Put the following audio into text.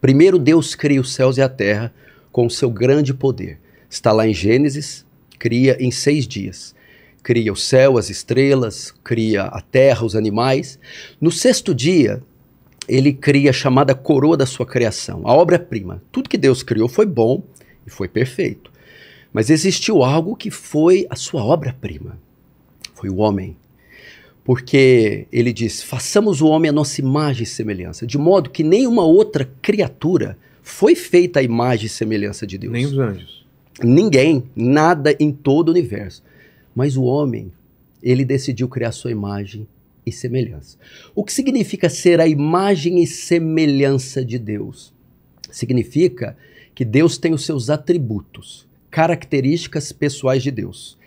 Primeiro, Deus cria os céus e a terra com o seu grande poder. Está lá em Gênesis, cria em seis dias. Cria o céu, as estrelas, cria a terra, os animais. No sexto dia, ele cria a chamada coroa da sua criação, a obra-prima. Tudo que Deus criou foi bom e foi perfeito. Mas existiu algo que foi a sua obra-prima. Foi o homem porque ele diz: façamos o homem a nossa imagem e semelhança, de modo que nenhuma outra criatura foi feita a imagem e semelhança de Deus. Nem os anjos. Ninguém, nada em todo o universo. Mas o homem, ele decidiu criar sua imagem e semelhança. O que significa ser a imagem e semelhança de Deus? Significa que Deus tem os seus atributos, características pessoais de Deus.